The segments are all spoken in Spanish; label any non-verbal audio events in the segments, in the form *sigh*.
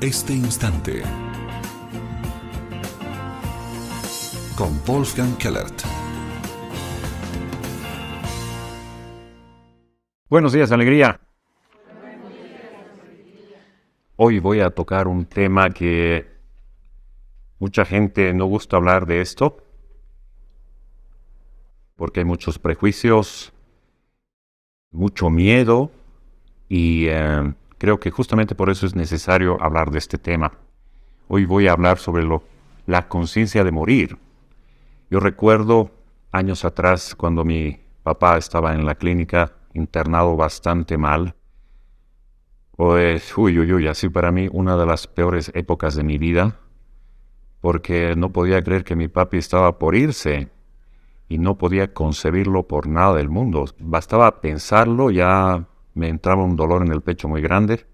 este instante. Con Wolfgang Kellert. Buenos días, alegría. Hoy voy a tocar un tema que mucha gente no gusta hablar de esto, porque hay muchos prejuicios, mucho miedo y... Eh, Creo que justamente por eso es necesario hablar de este tema. Hoy voy a hablar sobre lo, la conciencia de morir. Yo recuerdo años atrás cuando mi papá estaba en la clínica internado bastante mal. Pues, uy, uy, uy, así para mí una de las peores épocas de mi vida, porque no podía creer que mi papi estaba por irse y no podía concebirlo por nada del mundo. Bastaba pensarlo, ya me entraba un dolor en el pecho muy grande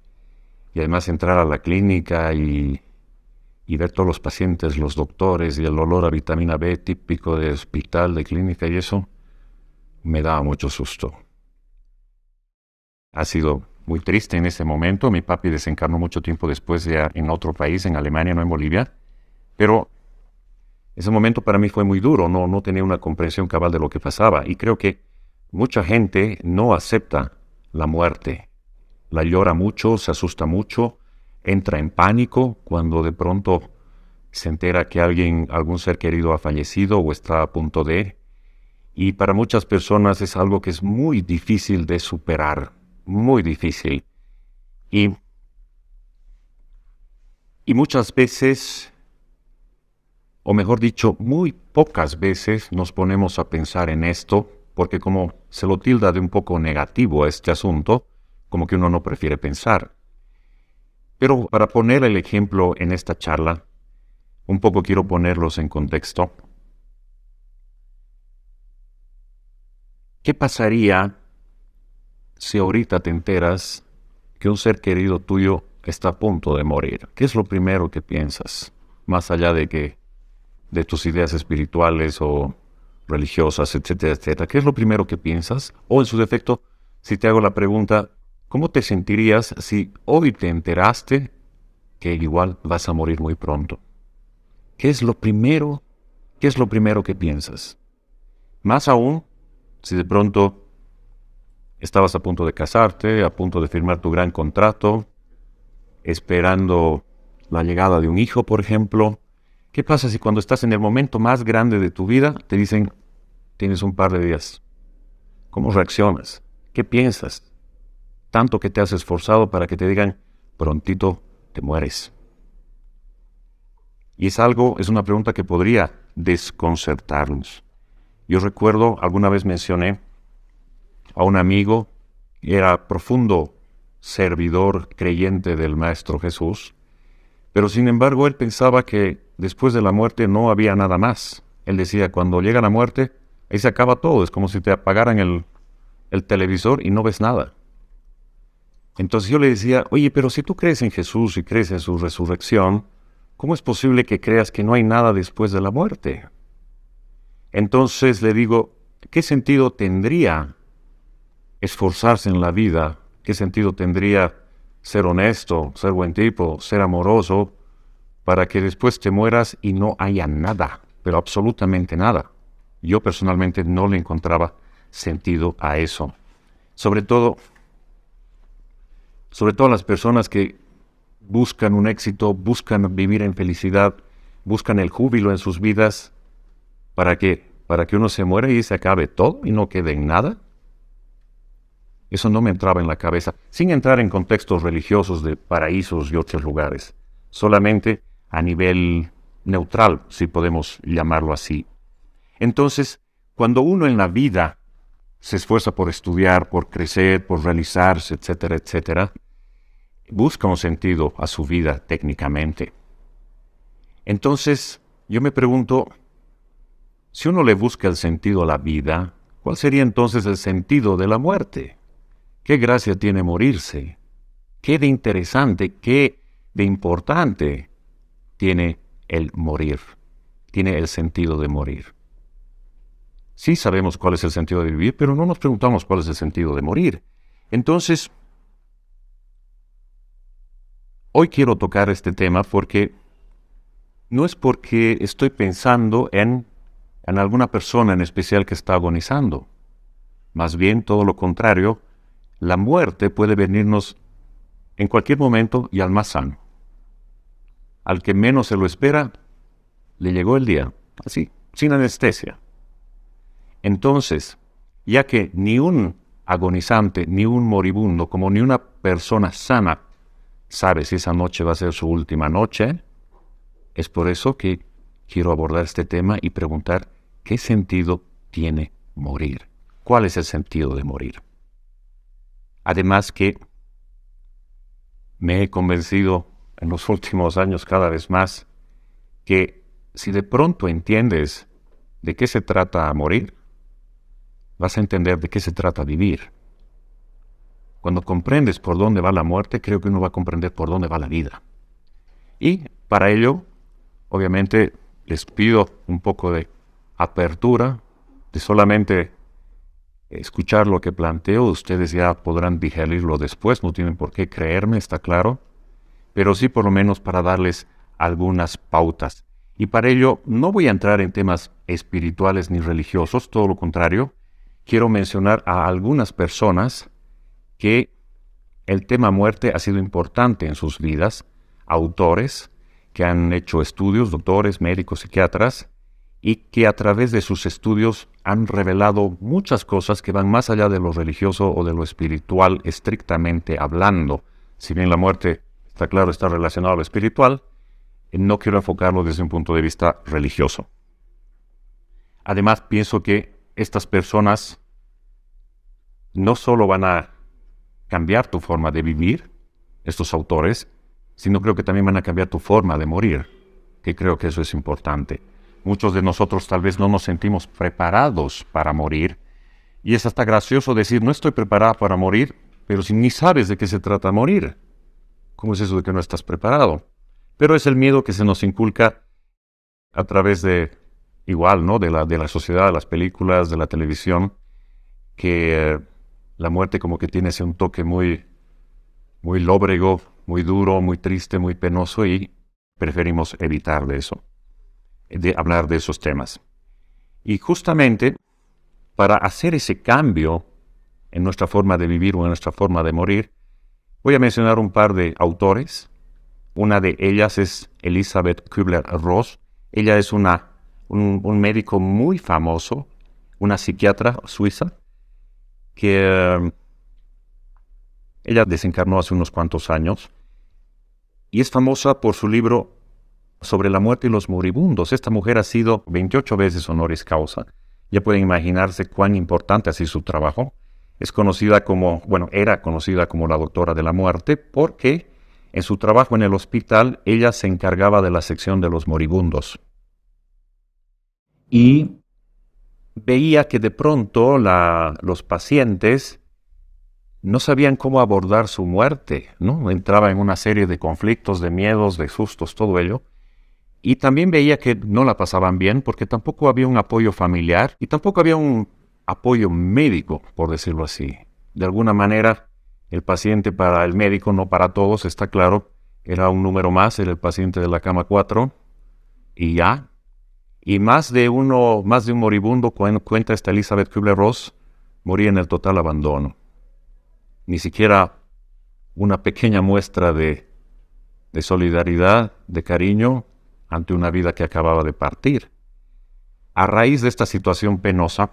y además entrar a la clínica y, ver todos los pacientes, los doctores y el olor a vitamina B típico de hospital, de clínica y eso, me daba mucho susto. Ha sido muy triste en ese momento. Mi papi desencarnó mucho tiempo después ya en otro país, en Alemania, no en Bolivia. Pero ese momento para mí fue muy duro, no, no tenía una comprensión cabal de lo que pasaba. Y creo que mucha gente no acepta la muerte. La llora mucho, se asusta mucho, entra en pánico cuando de pronto se entera que alguien, algún ser querido ha fallecido o está a punto de. Y para muchas personas es algo que es muy difícil de superar, muy difícil. Y, y muchas veces, o mejor dicho, muy pocas veces nos ponemos a pensar en esto, porque como se lo tilda de un poco negativo a este asunto, como que uno no prefiere pensar. Pero para poner el ejemplo en esta charla, un poco quiero ponerlos en contexto. ¿Qué pasaría si ahorita te enteras que un ser querido tuyo está a punto de morir? ¿Qué es lo primero que piensas? Más allá de que de tus ideas espirituales o religiosas, etcétera, etcétera. ¿Qué es lo primero que piensas? O en su defecto, si te hago la pregunta, ¿cómo te sentirías si hoy te enteraste que igual vas a morir muy pronto? ¿Qué es lo primero? ¿Qué es lo primero que piensas? Más aún, si de pronto estabas a punto de casarte, a punto de firmar tu gran contrato, esperando la llegada de un hijo, por ejemplo, ¿Qué pasa si cuando estás en el momento más grande de tu vida te dicen, tienes un par de días? ¿Cómo reaccionas? ¿Qué piensas? Tanto que te has esforzado para que te digan, prontito te mueres. Y es algo, es una pregunta que podría desconcertarnos. Yo recuerdo, alguna vez mencioné a un amigo, era profundo servidor creyente del Maestro Jesús, pero sin embargo, él pensaba que después de la muerte no había nada más. Él decía, cuando llega la muerte, ahí se acaba todo, es como si te apagaran el, el televisor y no ves nada. Entonces yo le decía, oye, pero si tú crees en Jesús y crees en su resurrección, ¿cómo es posible que creas que no hay nada después de la muerte? Entonces le digo, ¿qué sentido tendría esforzarse en la vida? ¿Qué sentido tendría ser honesto, ser buen tipo, ser amoroso, para que después te mueras y no haya nada, pero absolutamente nada. Yo personalmente no le encontraba sentido a eso. Sobre todo, sobre todo las personas que buscan un éxito, buscan vivir en felicidad, buscan el júbilo en sus vidas, ¿para qué? Para que uno se muera y se acabe todo y no quede en nada. Eso no me entraba en la cabeza, sin entrar en contextos religiosos de paraísos y otros lugares, solamente a nivel neutral, si podemos llamarlo así. Entonces, cuando uno en la vida se esfuerza por estudiar, por crecer, por realizarse, etcétera, etcétera, busca un sentido a su vida técnicamente. Entonces, yo me pregunto, si uno le busca el sentido a la vida, ¿cuál sería entonces el sentido de la muerte? Qué gracia tiene morirse. Qué de interesante, qué de importante tiene el morir. Tiene el sentido de morir. Sí sabemos cuál es el sentido de vivir, pero no nos preguntamos cuál es el sentido de morir. Entonces, hoy quiero tocar este tema porque no es porque estoy pensando en, alguna persona en especial que está agonizando. Más bien todo lo contrario, la muerte puede venirnos en cualquier momento y al más sano. Al que menos se lo espera, le llegó el día, así, sin anestesia. Entonces, ya que ni un agonizante, ni un moribundo, como ni una persona sana sabe si esa noche va a ser su última noche, es por eso que quiero abordar este tema y preguntar qué sentido tiene morir. ¿Cuál es el sentido de morir? Además que me he convencido en los *laughs* últimos años cada vez más que si de pronto entiendes de qué se trata morir, vas a entender de qué se trata vivir. Cuando comprendes por dónde va la muerte, creo que uno va a comprender por dónde va la vida. Y para ello, obviamente, les pido un poco de apertura, de solamente escuchar lo que planteo, ustedes ya podrán digerirlo después, no tienen por qué creerme, está claro, pero sí por lo menos para darles algunas pautas. Y para ello no voy a entrar en temas espirituales ni religiosos, todo lo contrario, quiero mencionar a algunas personas que el tema muerte ha sido importante en sus vidas, autores que han hecho estudios, doctores, médicos, psiquiatras, y que a través de sus estudios han revelado muchas cosas que van más allá de lo religioso o de lo espiritual estrictamente hablando. Si bien la muerte, está claro, está relacionada a lo espiritual, eh, no quiero enfocarlo desde un punto de vista religioso. Además, pienso que estas personas no solo van a cambiar tu forma de vivir, estos autores, sino creo que también van a cambiar tu forma de morir, que creo que eso es importante. Muchos de nosotros tal vez no nos sentimos preparados para morir. Y es hasta gracioso decir, no estoy preparado para morir, pero si ni sabes de qué se trata morir. ¿Cómo es eso de que no estás preparado? Pero es el miedo que se nos inculca a través de, igual, ¿no? De la, de la sociedad, de las películas, de la televisión, que eh, la muerte como que tiene ese un toque muy, muy lóbrego, muy duro, muy triste, muy penoso y preferimos evitar de eso de hablar de esos temas. Y justamente para hacer ese cambio en nuestra forma de vivir o en nuestra forma de morir, voy a mencionar un par de autores. Una de ellas es Elizabeth Kübler-Ross. Ella es una, un, médico muy famoso, una psiquiatra suiza, que eh, ella desencarnó hace unos cuantos años y es famosa por su libro sobre la muerte y los moribundos. Esta mujer ha sido 28 veces honoris causa. Ya pueden imaginarse cuán importante ha sido su trabajo. Es conocida como, bueno, era conocida como la doctora de la muerte porque en su trabajo en el hospital ella se encargaba de la sección de los moribundos. Y veía que de pronto los pacientes no sabían cómo abordar su muerte, ¿no? Entraba en una serie de conflictos, de miedos, de sustos, todo ello. Y también veía que no la pasaban bien porque tampoco había un apoyo familiar y tampoco había un apoyo médico, por decirlo así. De alguna manera, el paciente para el médico, no para todos, está claro, era un número más, era el paciente de la cama 4 y ya. Y más de uno, más de un moribundo, cuenta esta Elizabeth Kubler ross moría en el total abandono. Ni siquiera una pequeña muestra de, de solidaridad, de cariño, ante una vida que acababa de partir. A raíz de esta situación penosa,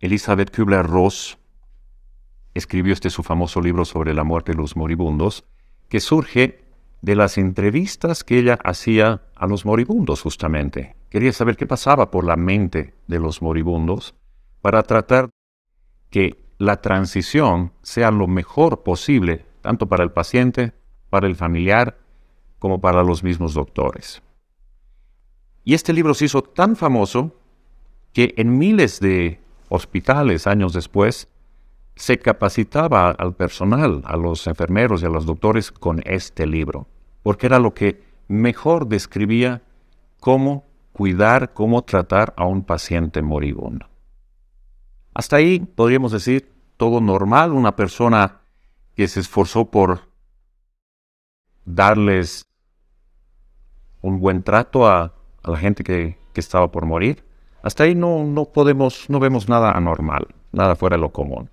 Elizabeth Kübler-Ross escribió este su famoso libro sobre la muerte de los moribundos, que surge de las entrevistas que ella hacía a los moribundos justamente. Quería saber qué pasaba por la mente de los moribundos para tratar que la transición sea lo mejor posible, tanto para el paciente, para el familiar como para los mismos doctores. Y este libro se hizo tan famoso que en miles de hospitales años después se capacitaba al personal, a los enfermeros y a los doctores con este libro, porque era lo que mejor describía cómo cuidar, cómo tratar a un paciente moribundo. Hasta ahí podríamos decir todo normal, una persona que se esforzó por darles un buen trato a, la gente que, estaba por morir. Hasta ahí no, no podemos, no vemos nada anormal, nada fuera de lo común.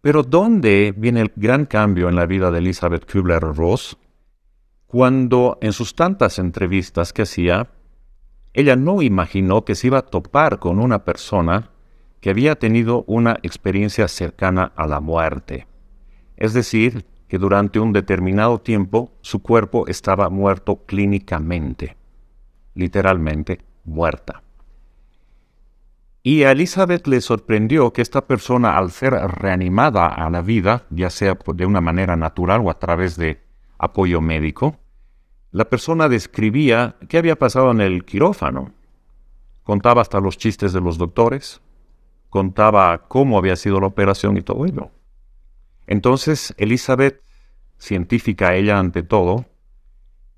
Pero ¿dónde viene el gran cambio en la vida de Elizabeth Kubler-Ross? Cuando en sus tantas entrevistas que hacía, ella no imaginó que se iba a topar con una persona que había tenido una experiencia cercana a la muerte. Es decir, que durante un determinado tiempo su cuerpo estaba muerto clínicamente, literalmente muerta. Y a Elizabeth le sorprendió que esta persona, al ser reanimada a la vida, ya sea de una manera natural o a través de apoyo médico, la persona describía qué había pasado en el quirófano. Contaba hasta los chistes de los doctores, contaba cómo había sido la operación y todo ello. Entonces, Elizabeth, científica ella ante todo,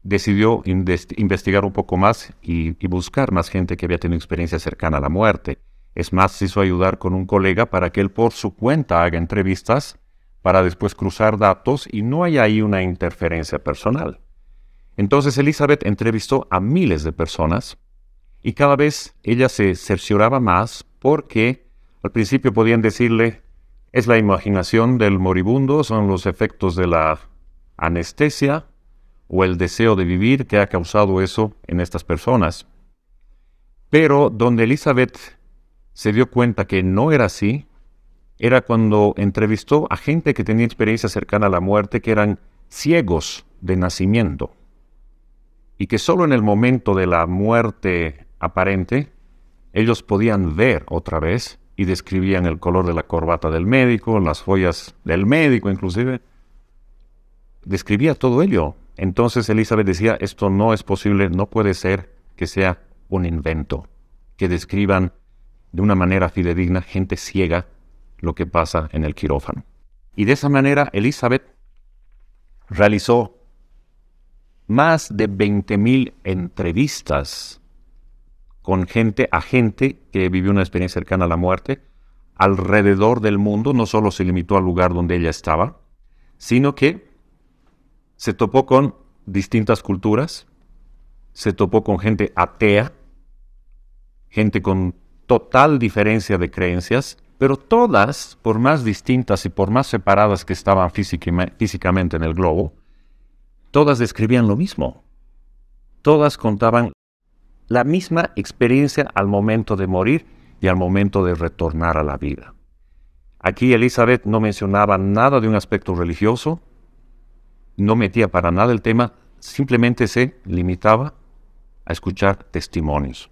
decidió investigar un poco más y, buscar más gente que había tenido experiencia cercana a la muerte. Es más, se hizo ayudar con un colega para que él por su cuenta haga entrevistas para después cruzar datos y no haya ahí una interferencia personal. Entonces Elizabeth entrevistó a miles de personas y cada vez ella se cercioraba más porque al principio podían decirle, es la imaginación del moribundo, son los efectos de la anestesia o el deseo de vivir que ha causado eso en estas personas. Pero donde Elizabeth se dio cuenta que no era así, era cuando entrevistó a gente que tenía experiencia cercana a la muerte, que eran ciegos de nacimiento, y que solo en el momento de la muerte aparente ellos podían ver otra vez y describían el color de la corbata del médico, las follas del médico inclusive. Describía todo ello. Entonces Elizabeth decía, esto no es posible, no puede ser que sea un invento, que describan de una manera fidedigna, gente ciega, lo que pasa en el quirófano. Y de esa manera Elizabeth realizó más de 20.000 entrevistas con gente a gente que vivió una experiencia cercana a la muerte alrededor del mundo, no solo se limitó al lugar donde ella estaba, sino que se topó con distintas culturas, se topó con gente atea, gente con total diferencia de creencias, pero todas, por más distintas y por más separadas que estaban físicamente en el globo, todas describían lo mismo. Todas contaban la misma experiencia al momento de morir y al momento de retornar a la vida. Aquí Elizabeth no mencionaba nada de un aspecto religioso, no metía para nada el tema, simplemente se limitaba a escuchar testimonios.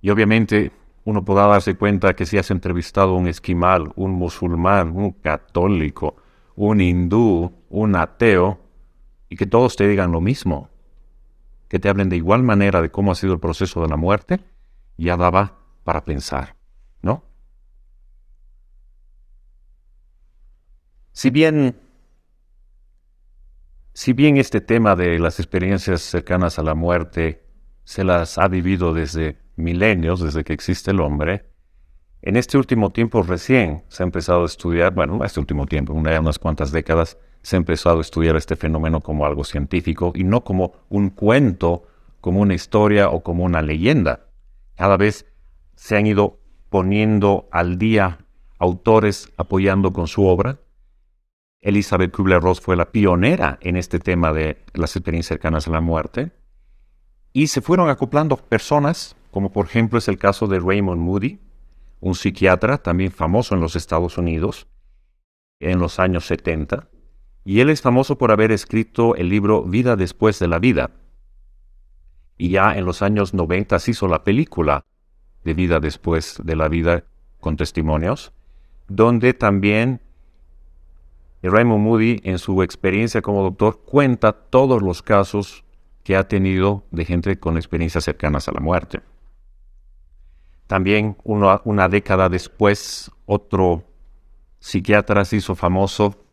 Y obviamente uno podrá darse cuenta que si has entrevistado a un esquimal, un musulmán, un católico, un hindú, un ateo, y que todos te digan lo mismo que te hablen de igual manera de cómo ha sido el proceso de la muerte, ya daba para pensar, ¿no? Si bien, si bien este tema de las experiencias cercanas a la muerte se las ha vivido desde milenios, desde que existe el hombre, en este último tiempo recién se ha empezado a estudiar, bueno, este último tiempo, una, unas cuantas décadas, se ha empezado a estudiar este fenómeno como algo científico y no como un cuento, como una historia o como una leyenda. Cada vez se han ido poniendo al día autores apoyando con su obra. Elizabeth Kubler-Ross fue la pionera en este tema de las experiencias cercanas a la muerte. Y se fueron acoplando personas, como por ejemplo es el caso de Raymond Moody, un psiquiatra también famoso en los Estados Unidos en los años 70, y él es famoso por haber escrito el libro Vida después de la vida. Y ya en los años 90 se hizo la película de Vida después de la vida con testimonios, donde también Raymond Moody en su experiencia como doctor cuenta todos los casos que ha tenido de gente con experiencias cercanas a la muerte. También una década después, otro psiquiatra se hizo famoso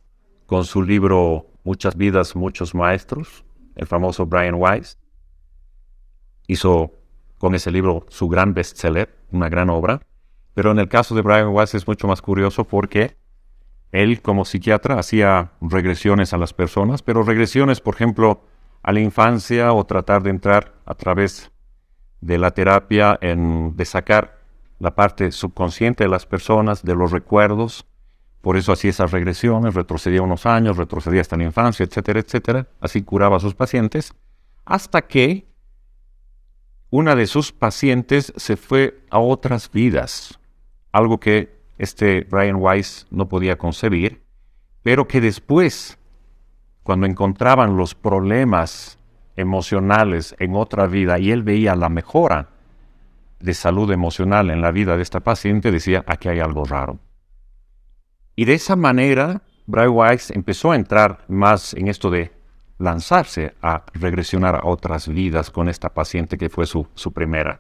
con su libro Muchas vidas, muchos maestros, el famoso Brian Weiss. Hizo con ese libro su gran bestseller, una gran obra. Pero en el caso de Brian Weiss es mucho más curioso porque él como psiquiatra hacía regresiones a las personas, pero regresiones, por ejemplo, a la infancia o tratar de entrar a través de la terapia, en, de sacar la parte subconsciente de las personas, de los recuerdos. Por eso hacía esas regresiones, retrocedía unos años, retrocedía hasta la infancia, etcétera, etcétera. Así curaba a sus pacientes. Hasta que una de sus pacientes se fue a otras vidas. Algo que este Brian Weiss no podía concebir, pero que después, cuando encontraban los problemas emocionales en otra vida y él veía la mejora de salud emocional en la vida de esta paciente, decía, aquí hay algo raro. Y de esa manera, Brian Weiss empezó a entrar más en esto de lanzarse a regresionar a otras vidas con esta paciente que fue su, su primera.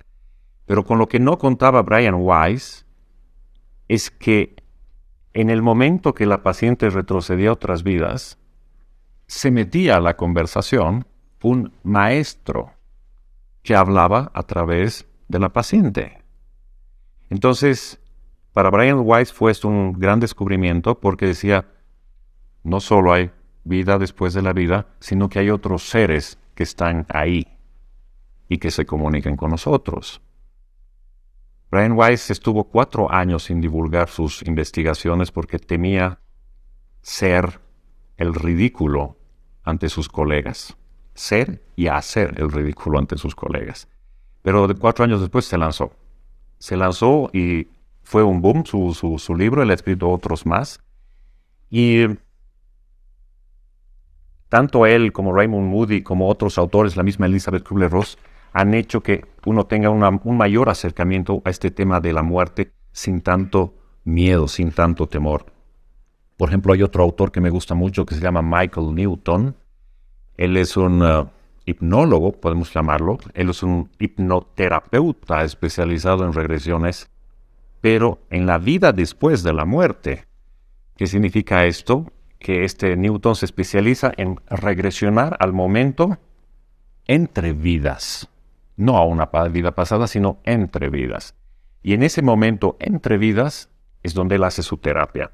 Pero con lo que no contaba Brian Weiss es que en el momento que la paciente retrocedía a otras vidas, se metía a la conversación un maestro que hablaba a través de la paciente. Entonces, para Brian Weiss fue esto un gran descubrimiento porque decía, no solo hay vida después de la vida, sino que hay otros seres que están ahí y que se comunican con nosotros. Brian Weiss estuvo cuatro años sin divulgar sus investigaciones porque temía ser el ridículo ante sus colegas ser y hacer el ridículo ante sus colegas. Pero cuatro años después se lanzó. Se lanzó y fue un boom su, libro, él ha escrito otros más. Y tanto él como Raymond Moody, como otros autores, la misma Elizabeth Kubler-Ross, han hecho que uno tenga un mayor acercamiento a este tema de la muerte sin tanto miedo, sin tanto temor. Por ejemplo, hay otro autor que me gusta mucho que se llama Michael Newton, él es un eh, hipnólogo, podemos llamarlo. Él es un hipnoterapeuta especializado en regresiones, pero en la vida después de la muerte. ¿Qué significa esto? Que este Newton se especializa en regresionar al momento entre vidas, no a una vida pasada, sino entre vidas. Y en ese momento entre vidas es donde él hace su terapia.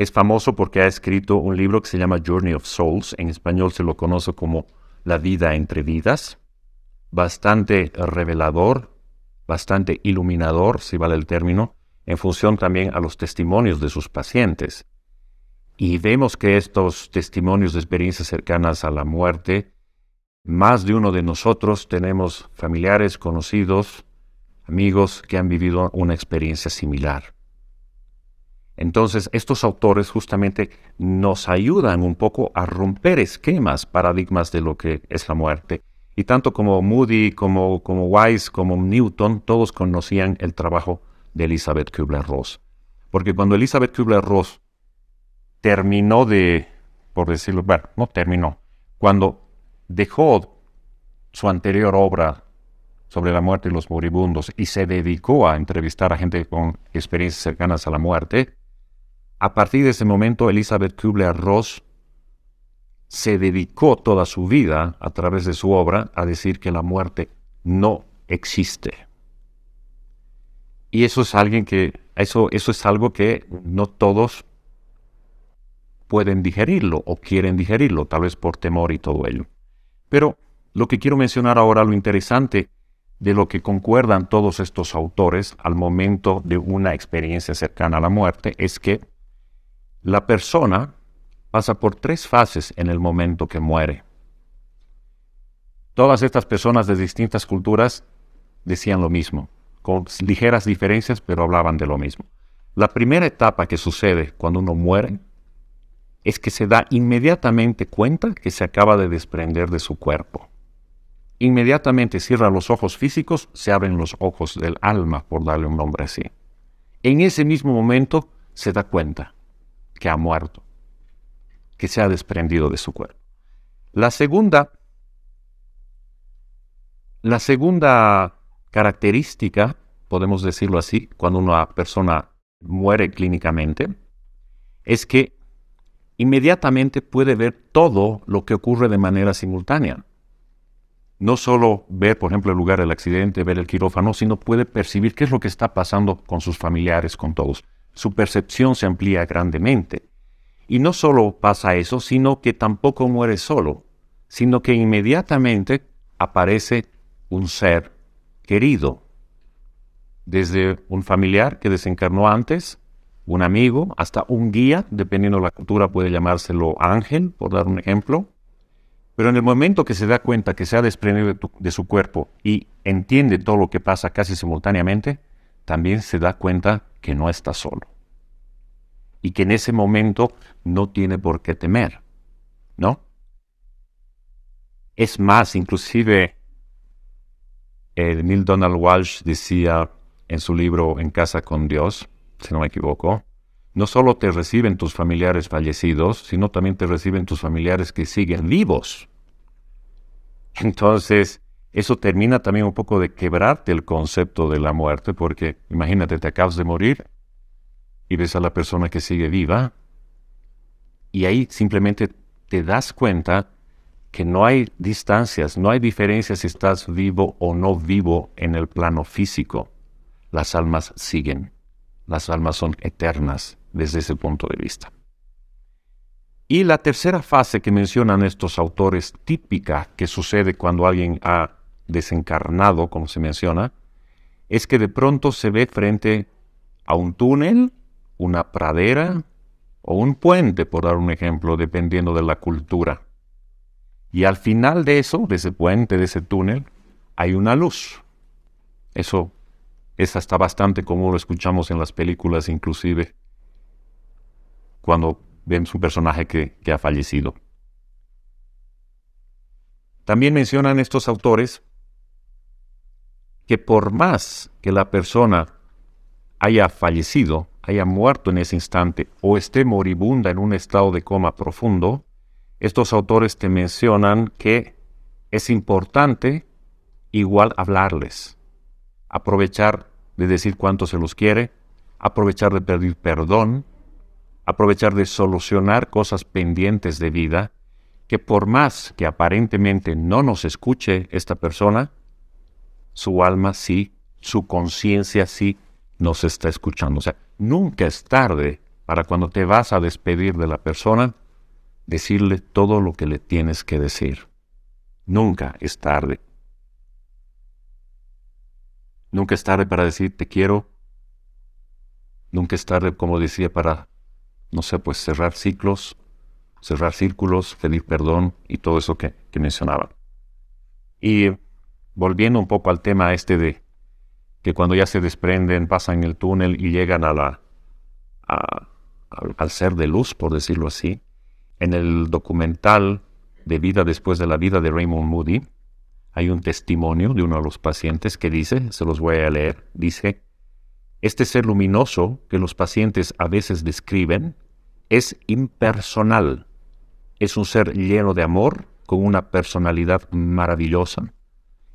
Es famoso porque ha escrito un libro que se llama Journey of Souls, en español se lo conoce como La vida entre vidas, bastante revelador, bastante iluminador, si vale el término, en función también a los testimonios de sus pacientes. Y vemos que estos testimonios de experiencias cercanas a la muerte, más de uno de nosotros tenemos familiares, conocidos, amigos que han vivido una experiencia similar. Entonces, estos autores justamente nos ayudan un poco a romper esquemas, paradigmas de lo que es la muerte. Y tanto como Moody, como, como Weiss, como Newton, todos conocían el trabajo de Elizabeth Kubler-Ross. Porque cuando Elizabeth Kubler-Ross terminó de, por decirlo, bueno, no terminó, cuando dejó su anterior obra sobre la muerte y los moribundos y se dedicó a entrevistar a gente con experiencias cercanas a la muerte, a partir de ese momento, Elizabeth Kubler-Ross se dedicó toda su vida, a través de su obra, a decir que la muerte no existe. Y eso es, alguien que, eso, eso es algo que no todos pueden digerirlo o quieren digerirlo, tal vez por temor y todo ello. Pero lo que quiero mencionar ahora, lo interesante de lo que concuerdan todos estos autores al momento de una experiencia cercana a la muerte, es que la persona pasa por tres fases en el momento que muere. Todas estas personas de distintas culturas decían lo mismo, con ligeras diferencias, pero hablaban de lo mismo. La primera etapa que sucede cuando uno muere es que se da inmediatamente cuenta que se acaba de desprender de su cuerpo. Inmediatamente cierra los ojos físicos, se abren los ojos del alma, por darle un nombre así. En ese mismo momento se da cuenta, que ha muerto, que se ha desprendido de su cuerpo. La segunda, la segunda característica, podemos decirlo así, cuando una persona muere clínicamente, es que inmediatamente puede ver todo lo que ocurre de manera simultánea. No solo ver, por ejemplo, el lugar del accidente, ver el quirófano, sino puede percibir qué es lo que está pasando con sus familiares, con todos su percepción se amplía grandemente. Y no solo pasa eso, sino que tampoco muere solo, sino que inmediatamente aparece un ser querido, desde un familiar que desencarnó antes, un amigo, hasta un guía, dependiendo de la cultura puede llamárselo ángel, por dar un ejemplo. Pero en el momento que se da cuenta que se ha desprendido de, de su cuerpo y entiende todo lo que pasa casi simultáneamente, también se da cuenta que no está solo y que en ese momento no tiene por qué temer, ¿no? Es más, inclusive el eh, Neil Donald Walsh decía en su libro En casa con Dios, si no me equivoco, no solo te reciben tus familiares fallecidos, sino también te reciben tus familiares que siguen vivos. Entonces, eso termina también un poco de quebrarte el concepto de la muerte, porque imagínate, te acabas de morir y ves a la persona que sigue viva, y ahí simplemente te das cuenta que no hay distancias, no hay diferencias si estás vivo o no vivo en el plano físico. Las almas siguen, las almas son eternas desde ese punto de vista. Y la tercera fase que mencionan estos autores típica que sucede cuando alguien ha desencarnado, como se menciona, es que de pronto se ve frente a un túnel, una pradera o un puente, por dar un ejemplo, dependiendo de la cultura. Y al final de eso, de ese puente, de ese túnel, hay una luz. Eso es hasta bastante como lo escuchamos en las películas inclusive, cuando vemos un personaje que, que ha fallecido. También mencionan estos autores que por más que la persona haya fallecido, haya muerto en ese instante o esté moribunda en un estado de coma profundo, estos autores te mencionan que es importante igual hablarles, aprovechar de decir cuánto se los quiere, aprovechar de pedir perdón, aprovechar de solucionar cosas pendientes de vida, que por más que aparentemente no nos escuche esta persona, su alma sí, su conciencia sí nos está escuchando. O sea, nunca es tarde para cuando te vas a despedir de la persona, decirle todo lo que le tienes que decir. Nunca es tarde. Nunca es tarde para decir te quiero. Nunca es tarde, como decía, para, no sé, pues cerrar ciclos, cerrar círculos, pedir perdón y todo eso que, que mencionaba. Y volviendo un poco al tema este de que cuando ya se desprenden, pasan el túnel y llegan a al, al ser de luz, por decirlo así, en el documental de vida después de la vida de Raymond Moody, hay un testimonio de uno de los pacientes que dice, se los voy a leer, dice, este ser luminoso que los pacientes a veces describen es impersonal, es un ser lleno de amor, con una personalidad maravillosa,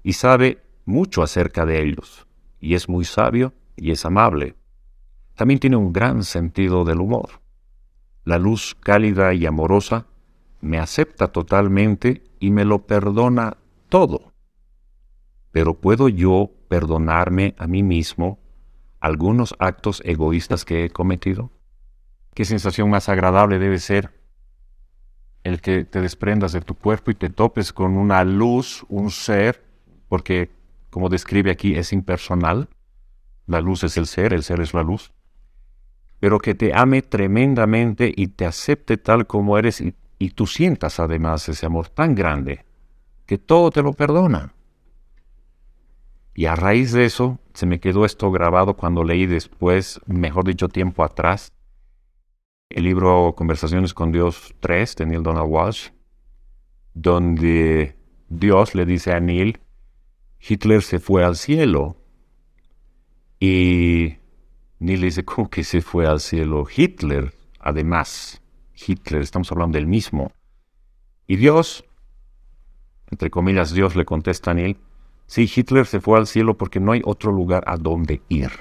y sabe mucho acerca de ellos, y es muy sabio y es amable. También tiene un gran sentido del humor. La luz cálida y amorosa me acepta totalmente y me lo perdona todo. Pero ¿puedo yo perdonarme a mí mismo algunos actos egoístas que he cometido? ¿Qué sensación más agradable debe ser el que te desprendas de tu cuerpo y te topes con una luz, un ser porque como describe aquí, es impersonal. La luz es el ser, el ser es la luz. Pero que te ame tremendamente y te acepte tal como eres y, tú sientas además ese amor tan grande que todo te lo perdona. Y a raíz de eso, se me quedó esto grabado cuando leí después, mejor dicho, tiempo atrás, el libro Conversaciones con Dios 3 de Neil Donald Walsh, donde Dios le dice a Neil, Hitler se fue al cielo. Y Neil dice, ¿cómo que se fue al cielo? Hitler, además, Hitler, estamos hablando del mismo. Y Dios, entre comillas, Dios le contesta a Neil, sí, Hitler se fue al cielo porque no hay otro lugar a donde ir.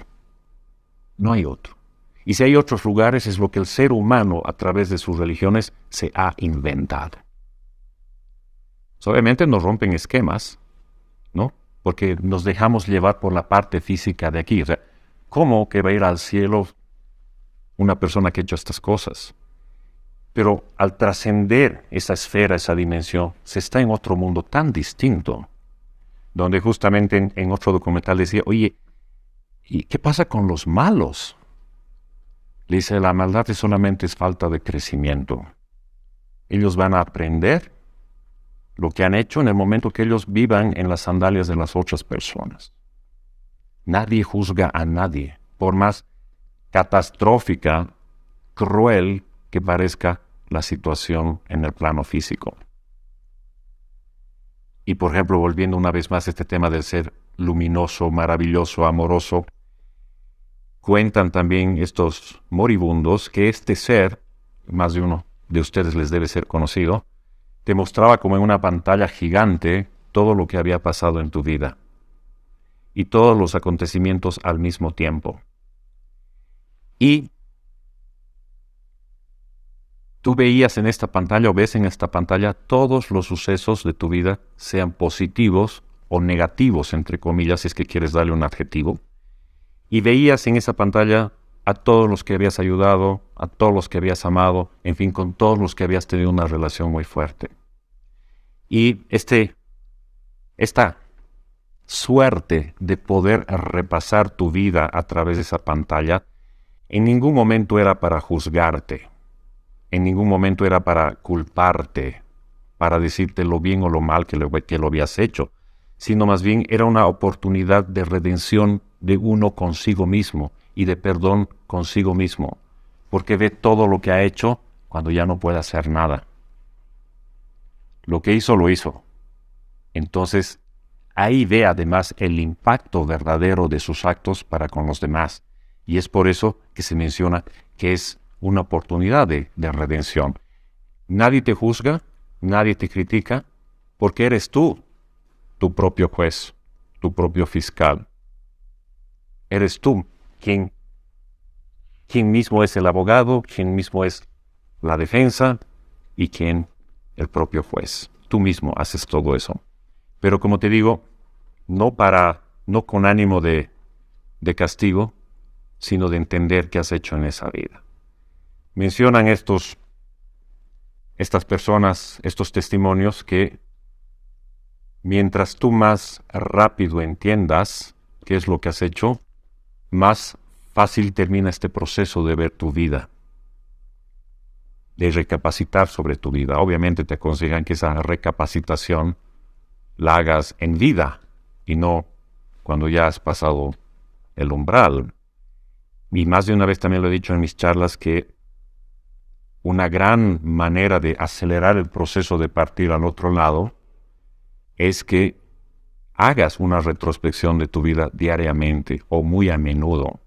No hay otro. Y si hay otros lugares es lo que el ser humano a través de sus religiones se ha inventado. Obviamente nos rompen esquemas, ¿no? porque nos dejamos llevar por la parte física de aquí. O ¿cómo que va a ir al cielo una persona que ha hecho estas cosas? Pero al trascender esa esfera, esa dimensión, se está en otro mundo tan distinto, donde justamente en, en otro documental decía, oye, ¿y qué pasa con los malos? Le dice, la maldad solamente es falta de crecimiento. Ellos van a aprender lo que han hecho en el momento que ellos vivan en las sandalias de las otras personas. Nadie juzga a nadie, por más catastrófica, cruel que parezca la situación en el plano físico. Y por ejemplo, volviendo una vez más a este tema del ser luminoso, maravilloso, amoroso, cuentan también estos moribundos que este ser, más de uno de ustedes les debe ser conocido, te mostraba como en una pantalla gigante todo lo que había pasado en tu vida y todos los acontecimientos al mismo tiempo. Y tú veías en esta pantalla o ves en esta pantalla todos los sucesos de tu vida, sean positivos o negativos, entre comillas, si es que quieres darle un adjetivo, y veías en esa pantalla a todos los que habías ayudado, a todos los que habías amado, en fin, con todos los que habías tenido una relación muy fuerte. Y este, esta suerte de poder repasar tu vida a través de esa pantalla, en ningún momento era para juzgarte, en ningún momento era para culparte, para decirte lo bien o lo mal que que lo habías hecho, sino más bien era una oportunidad de redención de uno consigo mismo y de perdón consigo mismo, porque ve todo lo que ha hecho cuando ya no puede hacer nada. Lo que hizo lo hizo. Entonces, ahí ve además el impacto verdadero de sus actos para con los demás. Y es por eso que se menciona que es una oportunidad de, de redención. Nadie te juzga, nadie te critica, porque eres tú, tu propio juez, tu propio fiscal. Eres tú quién mismo es el abogado, quién mismo es la defensa y quién el propio juez. Tú mismo haces todo eso. Pero como te digo, no para, no con ánimo de, de castigo, sino de entender qué has hecho en esa vida. Mencionan estos, estas personas, estos testimonios que mientras tú más rápido entiendas qué es lo que has hecho, más fácil termina este proceso de ver tu vida, de recapacitar sobre tu vida. Obviamente te aconsejan que esa recapacitación la hagas en vida y no cuando ya has pasado el umbral. Y más de una vez también lo he dicho en mis charlas que una gran manera de acelerar el proceso de partir al otro lado es que hagas una retrospección de tu vida diariamente o muy a menudo.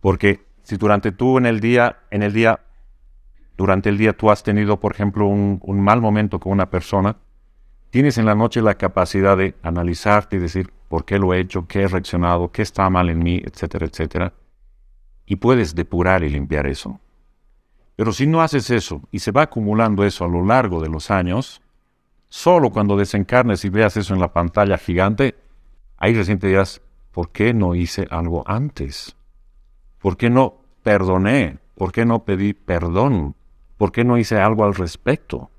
Porque si durante tú en el día, en el día, durante el día tú has tenido, por ejemplo, un, un mal momento con una persona, tienes en la noche la capacidad de analizarte y decir por qué lo he hecho, qué he reaccionado, qué está mal en mí, etcétera, etcétera. Y puedes depurar y limpiar eso. Pero si no haces eso y se va acumulando eso a lo largo de los años, Solo cuando desencarnes y veas eso en la pantalla gigante, ahí recién te dirás, ¿por qué no hice algo antes? ¿Por qué no perdoné? ¿Por qué no pedí perdón? ¿Por qué no hice algo al respecto?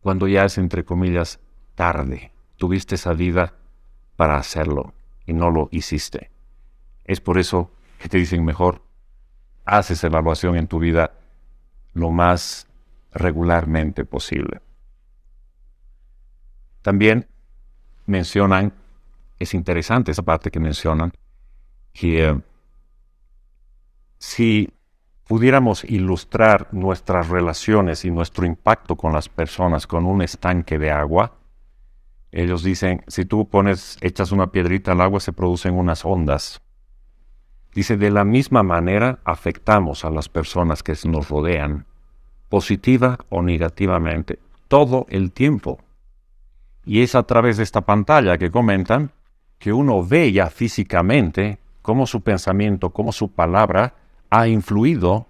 Cuando ya es, entre comillas, tarde, tuviste salida para hacerlo y no lo hiciste. Es por eso que te dicen mejor, haces evaluación en tu vida lo más regularmente posible. También mencionan, es interesante esa parte que mencionan, que eh, si pudiéramos ilustrar nuestras relaciones y nuestro impacto con las personas con un estanque de agua, ellos dicen, si tú pones, echas una piedrita al agua, se producen unas ondas. Dice, de la misma manera afectamos a las personas que nos rodean positiva o negativamente, todo el tiempo. Y es a través de esta pantalla que comentan que uno ve ya físicamente cómo su pensamiento, cómo su palabra ha influido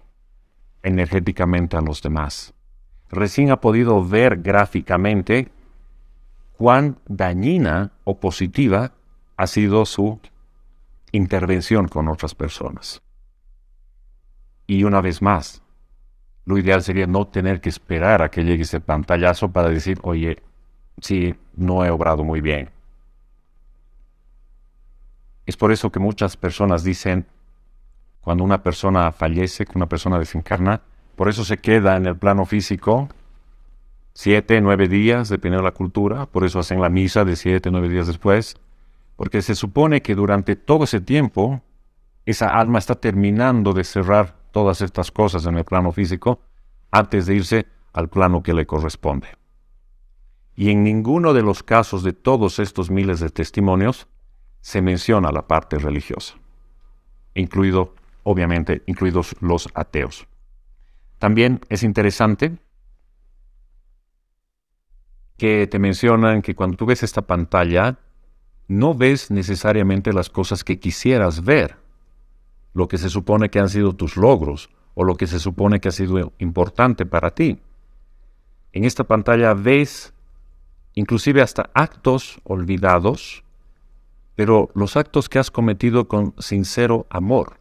energéticamente a los demás. Recién ha podido ver gráficamente cuán dañina o positiva ha sido su intervención con otras personas. Y una vez más, lo ideal sería no tener que esperar a que llegue ese pantallazo para decir, oye, sí, no he obrado muy bien. Es por eso que muchas personas dicen, cuando una persona fallece, que una persona desencarna, por eso se queda en el plano físico siete, nueve días, dependiendo de la cultura, por eso hacen la misa de siete, nueve días después, porque se supone que durante todo ese tiempo esa alma está terminando de cerrar todas estas cosas en el plano físico antes de irse al plano que le corresponde. Y en ninguno de los casos de todos estos miles de testimonios se menciona la parte religiosa, incluido, obviamente, incluidos los ateos. También es interesante que te mencionan que cuando tú ves esta pantalla, no ves necesariamente las cosas que quisieras ver, lo que se supone que han sido tus logros o lo que se supone que ha sido importante para ti. En esta pantalla ves inclusive hasta actos olvidados, pero los actos que has cometido con sincero amor,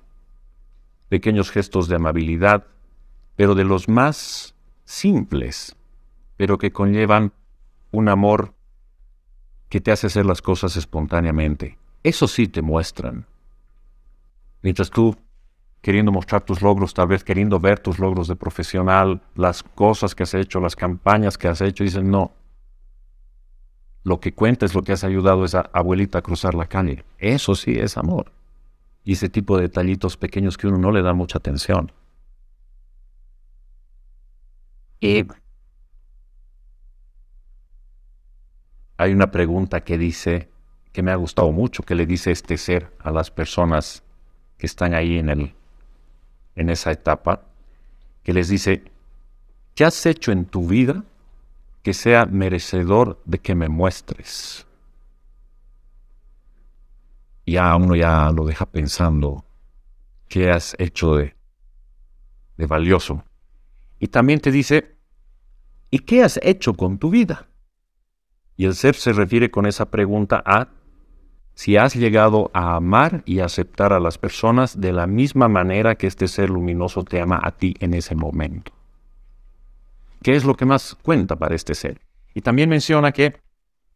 pequeños gestos de amabilidad, pero de los más simples, pero que conllevan un amor que te hace hacer las cosas espontáneamente. Eso sí te muestran Mientras tú, queriendo mostrar tus logros, tal vez queriendo ver tus logros de profesional, las cosas que has hecho, las campañas que has hecho, dicen, no, lo que cuenta es lo que has ayudado a esa abuelita a cruzar la calle. Eso sí es amor. Y ese tipo de detallitos pequeños que uno no le da mucha atención. Y hay una pregunta que dice, que me ha gustado mucho, que le dice este ser a las personas que están ahí en, en esa etapa, que les dice, ¿qué has hecho en tu vida que sea merecedor de que me muestres? Ya uno ya lo deja pensando, ¿qué has hecho de, de valioso? Y también te dice, ¿y qué has hecho con tu vida? Y el ser se refiere con esa pregunta a si has llegado a amar y aceptar a las personas de la misma manera que este ser luminoso te ama a ti en ese momento. ¿Qué es lo que más cuenta para este ser? Y también menciona que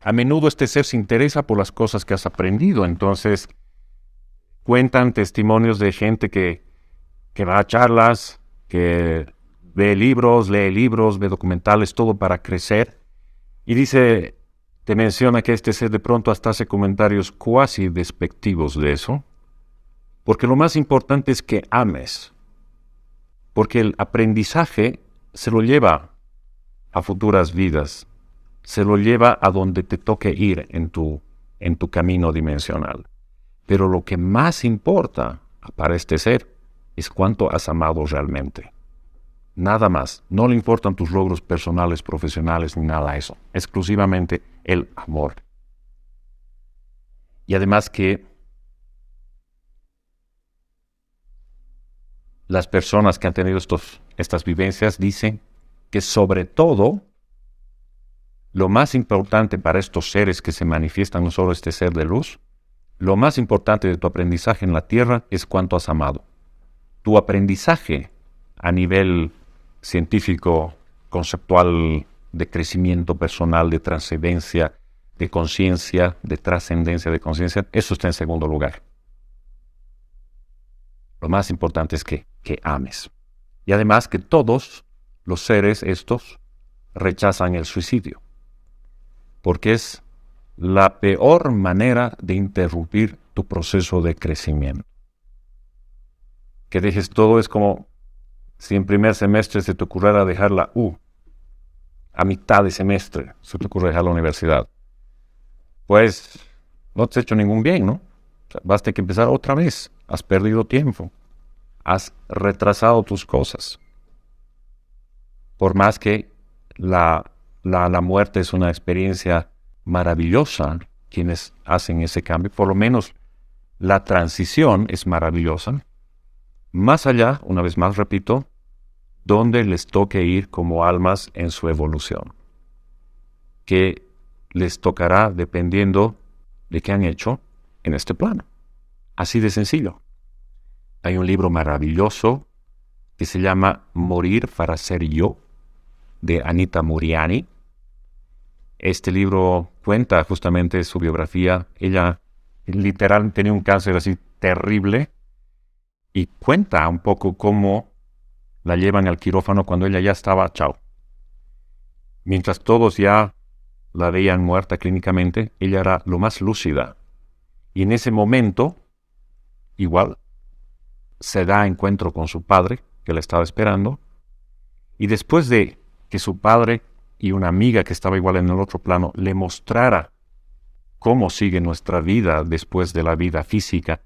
a menudo este ser se interesa por las cosas que has aprendido. Entonces, cuentan testimonios de gente que, va a charlas, que ve libros, lee libros, ve documentales, todo para crecer. Y dice te menciona que este ser de pronto hasta hace comentarios cuasi despectivos de eso, porque lo más importante es que ames, porque el aprendizaje se lo lleva a futuras vidas, se lo lleva a donde te toque ir en tu, en tu camino dimensional. Pero lo que más importa para este ser es cuánto has amado realmente. Nada más, no le importan tus logros personales, profesionales, ni nada de eso, exclusivamente el amor. Y además que las personas que han tenido estos, estas vivencias dicen que sobre todo lo más importante para estos seres que se manifiestan, no solo este ser de luz, lo más importante de tu aprendizaje en la tierra es cuánto has amado. Tu aprendizaje a nivel científico, conceptual, de crecimiento personal, de trascendencia, de conciencia, de trascendencia, de conciencia, eso está en segundo lugar. Lo más importante es que, ames. Y además que todos los seres estos rechazan el suicidio, porque es la peor manera de interrumpir tu proceso de crecimiento. Que dejes todo es como si en primer semestre se te ocurriera dejar la U a mitad de semestre se te ocurre dejar la universidad, pues no te has hecho ningún bien, ¿no? O basta que empezar otra vez. Has perdido tiempo. Has retrasado tus cosas. Por más que la, la, la muerte es una experiencia maravillosa, quienes hacen ese cambio, por lo menos la transición es maravillosa. Más allá, una vez más repito, ¿Dónde les toque ir como almas en su evolución, que les tocará dependiendo de qué han hecho en este plano. Así de sencillo. Hay un libro maravilloso que se llama Morir para ser yo, de Anita Muriani. Este libro cuenta justamente su biografía. Ella literalmente tenía un cáncer así terrible y cuenta un poco cómo la llevan al quirófano cuando ella ya estaba chao. Mientras todos ya la veían muerta clínicamente, ella era lo más lúcida. Y en ese momento, igual, se da encuentro con su padre, que la estaba esperando, y después de que su padre y una amiga que estaba igual en el otro plano le mostrara cómo sigue nuestra vida después de la vida física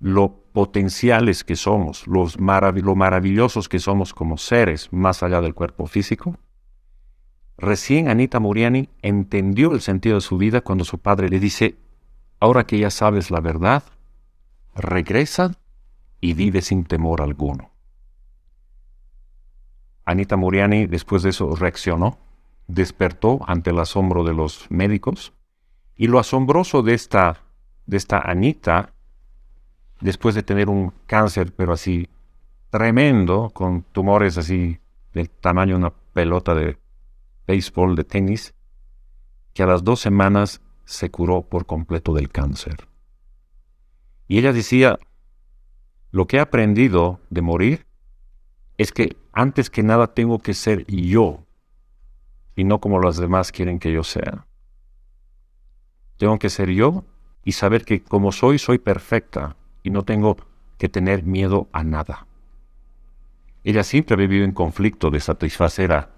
lo potenciales que somos, los lo maravillosos que somos como seres más allá del cuerpo físico. Recién Anita Muriani entendió el sentido de su vida cuando su padre le dice, ahora que ya sabes la verdad, regresa y vive sin temor alguno. Anita Muriani después de eso reaccionó, despertó ante el asombro de los médicos y lo asombroso de esta, de esta Anita después de tener un cáncer, pero así tremendo, con tumores así del tamaño de una pelota de béisbol, de tenis, que a las dos semanas se curó por completo del cáncer. Y ella decía, lo que he aprendido de morir es que antes que nada tengo que ser yo y no como los demás quieren que yo sea. Tengo que ser yo y saber que como soy, soy perfecta y no tengo que tener miedo a nada. Ella siempre había vivido en conflicto de satisfacer a,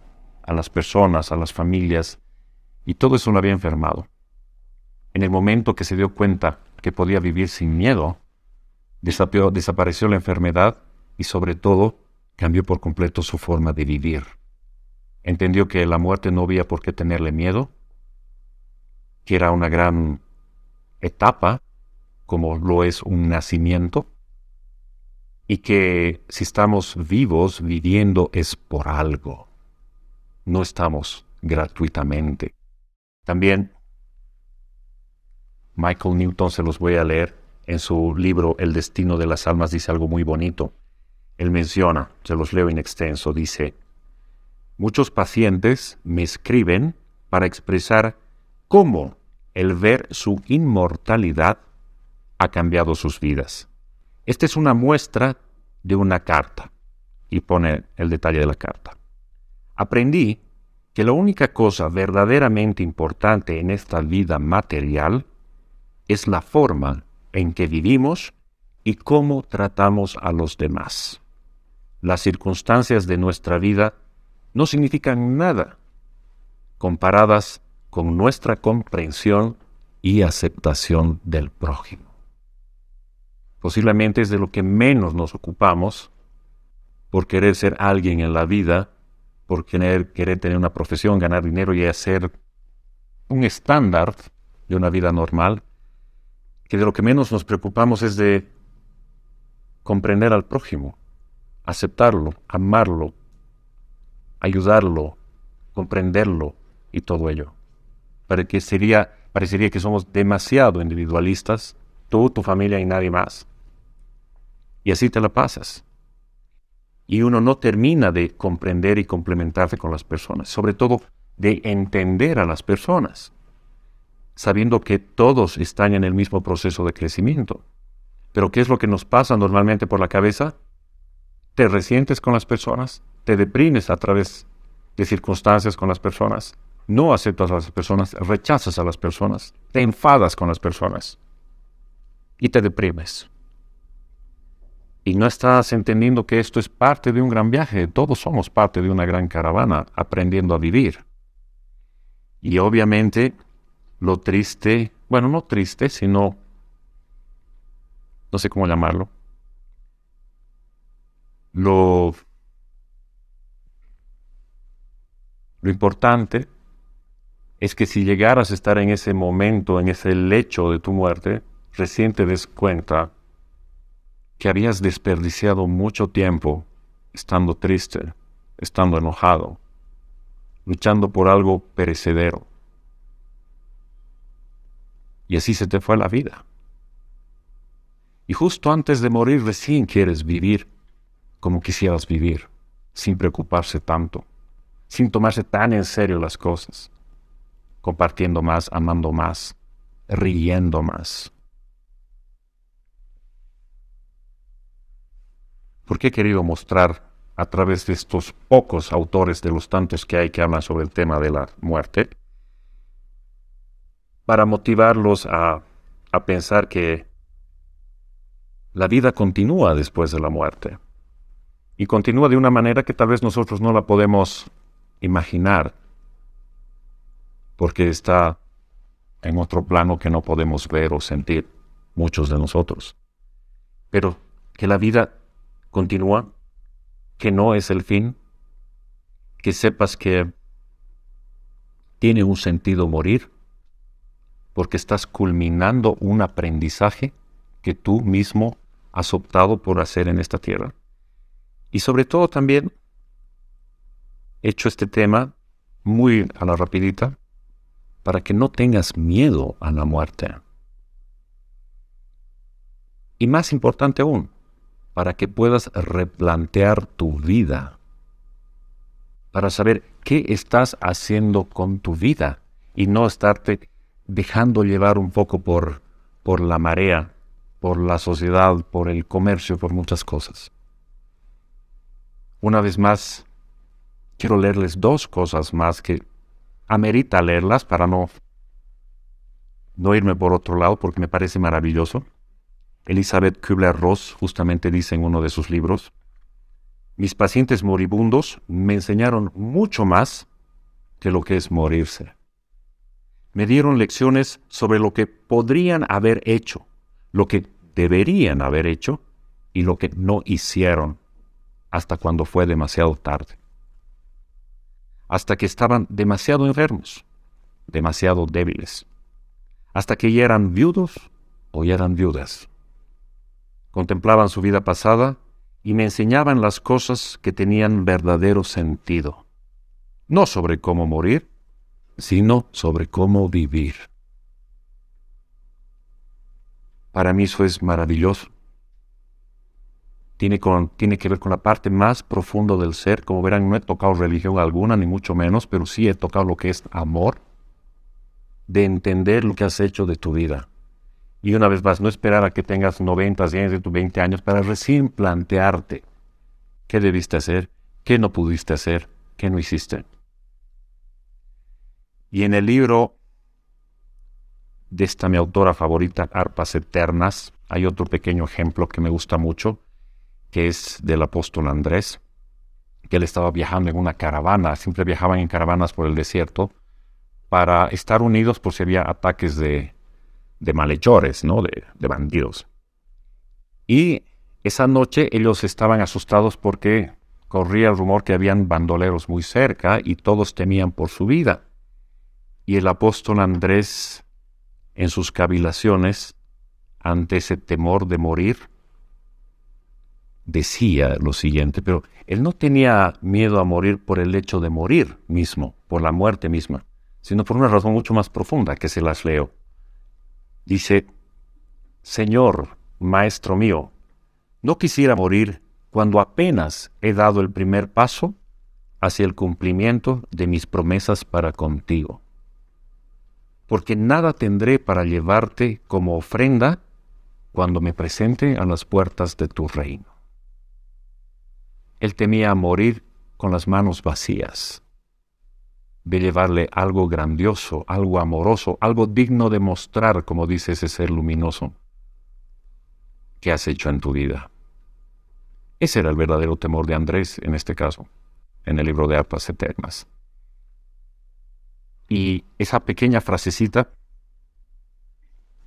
las personas, a las familias, y todo eso la había enfermado. En el momento que se dio cuenta que podía vivir sin miedo, desapareció la enfermedad y sobre todo cambió por completo su forma de vivir. Entendió que la muerte no había por qué tenerle miedo, que era una gran etapa como lo es un nacimiento, y que si estamos vivos, viviendo es por algo. No estamos gratuitamente. También Michael Newton, se los voy a leer, en su libro El destino de las almas dice algo muy bonito. Él menciona, se los leo en extenso, dice, muchos pacientes me escriben para expresar cómo el ver su inmortalidad ha cambiado sus vidas. Esta es una muestra de una carta y pone el detalle de la carta. Aprendí que la única cosa verdaderamente importante en esta vida material es la forma en que vivimos y cómo tratamos a los demás. Las circunstancias de nuestra vida no significan nada comparadas con nuestra comprensión y aceptación del prójimo. Posiblemente es de lo que menos nos ocupamos por querer ser alguien en la vida, por querer, querer tener una profesión, ganar dinero y hacer un estándar de una vida normal, que de lo que menos nos preocupamos es de comprender al prójimo, aceptarlo, amarlo, ayudarlo, comprenderlo y todo ello. sería, parecería que somos demasiado individualistas, tú, tu familia y nadie más. Y así te la pasas. Y uno no termina de comprender y complementarse con las personas, sobre todo de entender a las personas, sabiendo que todos están en el mismo proceso de crecimiento. Pero ¿qué es lo que nos pasa normalmente por la cabeza? Te resientes con las personas, te deprimes a través de circunstancias con las personas, no aceptas a las personas, rechazas a las personas, te enfadas con las personas y te deprimes y no estás entendiendo que esto es parte de un gran viaje. Todos somos parte de una gran caravana aprendiendo a vivir. Y obviamente lo triste, bueno, no triste, sino, no sé cómo llamarlo, lo, lo importante es que si llegaras a estar en ese momento, en ese lecho de tu muerte, recién te des cuenta que habías desperdiciado mucho tiempo estando triste, estando enojado, luchando por algo perecedero. Y así se te fue la vida. Y justo antes de morir recién quieres vivir como quisieras vivir, sin preocuparse tanto, sin tomarse tan en serio las cosas, compartiendo más, amando más, riendo más. porque he querido mostrar a través de estos pocos autores de los tantos que hay que hablan sobre el tema de la muerte, para motivarlos a, a pensar que la vida continúa después de la muerte. Y continúa de una manera que tal vez nosotros no la podemos imaginar, porque está en otro plano que no podemos ver o sentir muchos de nosotros. Pero que la vida Continúa, que no es el fin, que sepas que tiene un sentido morir, porque estás culminando un aprendizaje que tú mismo has optado por hacer en esta tierra. Y sobre todo también, he hecho este tema muy a la rapidita, para que no tengas miedo a la muerte. Y más importante aún, para que puedas replantear tu vida, para saber qué estás haciendo con tu vida y no estarte dejando llevar un poco por, por la marea, por la sociedad, por el comercio, por muchas cosas. Una vez más, quiero leerles dos cosas más que amerita leerlas para no, no irme por otro lado porque me parece maravilloso. Elizabeth Kübler-Ross justamente dice en uno de sus libros, mis pacientes moribundos me enseñaron mucho más que lo que es morirse. Me dieron lecciones sobre lo que podrían haber hecho, lo que deberían haber hecho y lo que no hicieron hasta cuando fue demasiado tarde. Hasta que estaban demasiado enfermos, demasiado débiles. Hasta que ya eran viudos o ya eran viudas contemplaban su vida pasada y me enseñaban las cosas que tenían verdadero sentido, no sobre cómo morir, sino sobre cómo vivir. Para mí eso es maravilloso. Tiene, con, tiene, que ver con la parte más profunda del ser. Como verán, no he tocado religión alguna, ni mucho menos, pero sí he tocado lo que es amor, de entender lo que has hecho de tu vida. Y una vez más, no esperar a que tengas 90, 100, 20 años para recién plantearte qué debiste hacer, qué no pudiste hacer, qué no hiciste. Y en el libro de esta mi autora favorita, Arpas Eternas, hay otro pequeño ejemplo que me gusta mucho, que es del apóstol Andrés, que él estaba viajando en una caravana, siempre viajaban en caravanas por el desierto, para estar unidos por si había ataques de, de malhechores, ¿no? De, de, bandidos. Y esa noche ellos estaban asustados porque corría el rumor que habían bandoleros muy cerca y todos temían por su vida. Y el apóstol Andrés, en sus cavilaciones, ante ese temor de morir, decía lo siguiente, pero él no tenía miedo a morir por el hecho de morir mismo, por la muerte misma, sino por una razón mucho más profunda que se las leo. Dice, Señor, Maestro mío, ¿no quisiera morir cuando apenas he dado el primer paso hacia el cumplimiento de mis promesas para contigo? Porque nada tendré para llevarte como ofrenda cuando me presente a las puertas de tu reino. Él temía morir con las manos vacías, de llevarle algo grandioso, algo amoroso, algo digno de mostrar, como dice ese ser luminoso que has hecho en tu vida. Ese era el verdadero temor de Andrés en este caso, en el libro de Arpas Eternas. Y esa pequeña frasecita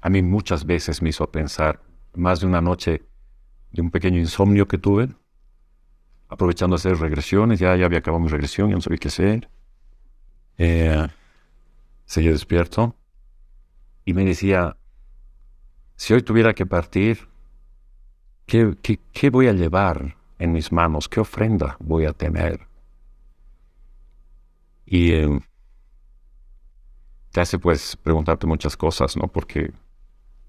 a mí muchas veces me hizo pensar, más de una noche de un pequeño insomnio que tuve, aprovechando hacer regresiones, ya, ya había acabado mi regresión, ya no sabía qué hacer se eh, seguí despierto y me decía, si hoy tuviera que partir, ¿qué, voy a llevar en mis manos? ¿Qué ofrenda voy a tener? Y eh, te hace pues preguntarte muchas cosas, ¿no? Porque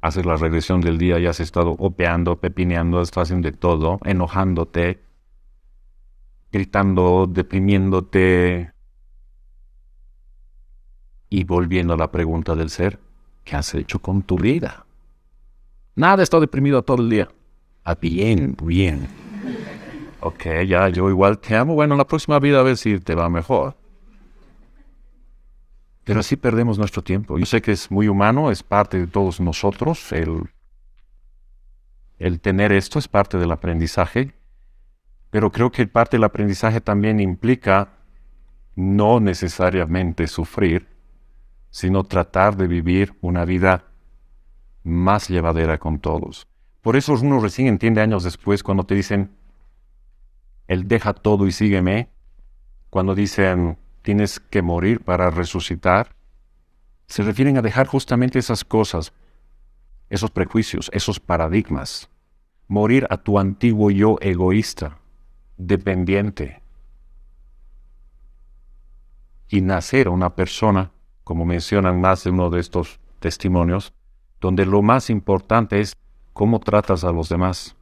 haces la regresión del día y has estado opeando, pepineando, estás haciendo de todo, enojándote, gritando, deprimiéndote, y volviendo a la pregunta del ser, ¿qué has hecho con tu vida? Nada, estoy deprimido todo el día. Ah, bien, bien. Ok, ya, yo igual te amo. Bueno, la próxima vida a ver si te va mejor. Pero así perdemos nuestro tiempo. Yo sé que es muy humano, es parte de todos nosotros. El, el tener esto es parte del aprendizaje. Pero creo que parte del aprendizaje también implica no necesariamente sufrir, sino tratar de vivir una vida más llevadera con todos. Por eso uno recién entiende años después cuando te dicen, Él deja todo y sígueme, cuando dicen, tienes que morir para resucitar, se refieren a dejar justamente esas cosas, esos prejuicios, esos paradigmas, morir a tu antiguo yo egoísta, dependiente, y nacer a una persona como mencionan más en uno de estos testimonios, donde lo más importante es cómo tratas a los demás,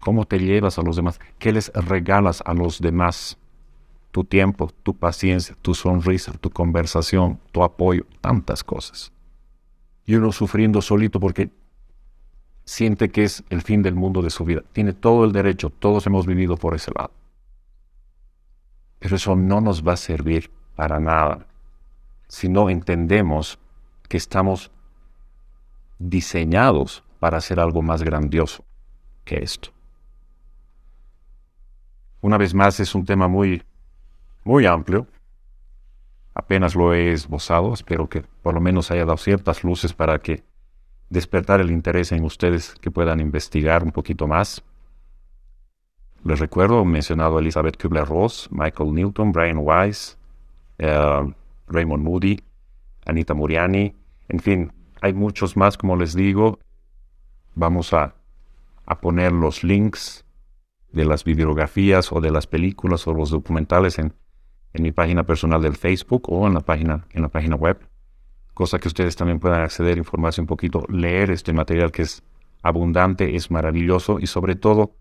cómo te llevas a los demás, qué les regalas a los demás. Tu tiempo, tu paciencia, tu sonrisa, tu conversación, tu apoyo, tantas cosas. Y uno sufriendo solito porque siente que es el fin del mundo de su vida. Tiene todo el derecho, todos hemos vivido por ese lado. Pero eso no nos va a servir para nada si no entendemos que estamos diseñados para hacer algo más grandioso que esto. Una vez más, es un tema muy, muy amplio. Apenas lo he esbozado. Espero que por lo menos haya dado ciertas luces para que despertar el interés en ustedes que puedan investigar un poquito más. Les recuerdo, mencionado a Elizabeth Kubler-Ross, Michael Newton, Brian Weiss, eh, Raymond Moody, Anita Muriani, en fin, hay muchos más, como les digo. Vamos a, poner los links de las bibliografías o de las películas o los documentales en, mi página personal del Facebook o en la página, en la página web, cosa que ustedes también puedan acceder, informarse un poquito, leer este material que es abundante, es maravilloso y sobre todo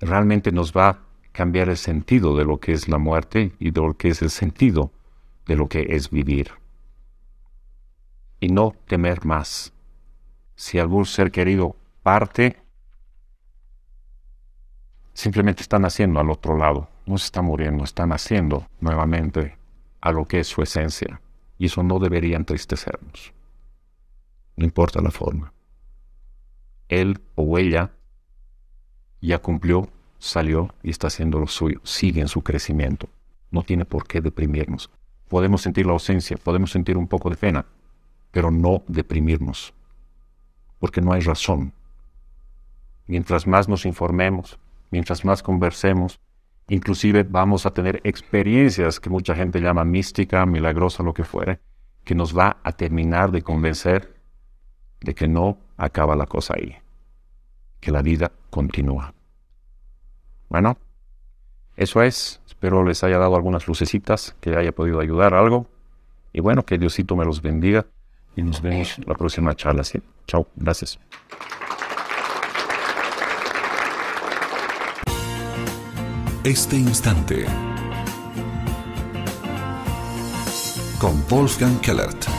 realmente nos va a cambiar el sentido de lo que es la muerte y de lo que es el sentido de lo que es vivir. Y no temer más. Si algún ser querido parte, simplemente están naciendo al otro lado. No se está muriendo, están haciendo nuevamente a lo que es su esencia. Y eso no debería entristecernos. No importa la forma. Él o ella ya cumplió, salió y está haciendo lo suyo. Sigue en su crecimiento. No tiene por qué deprimirnos. Podemos sentir la ausencia, podemos sentir un poco de pena, pero no deprimirnos, porque no hay razón. Mientras más nos informemos, mientras más conversemos, inclusive vamos a tener experiencias que mucha gente llama mística, milagrosa, lo que fuere, que nos va a terminar de convencer de que no acaba la cosa ahí, que la vida continúa. Bueno, eso es Espero les haya dado algunas lucecitas, que haya podido ayudar algo. Y bueno, que Diosito me los bendiga y nos vemos la próxima charla. ¿sí? Chao, gracias. Este instante con Wolfgang Kellert.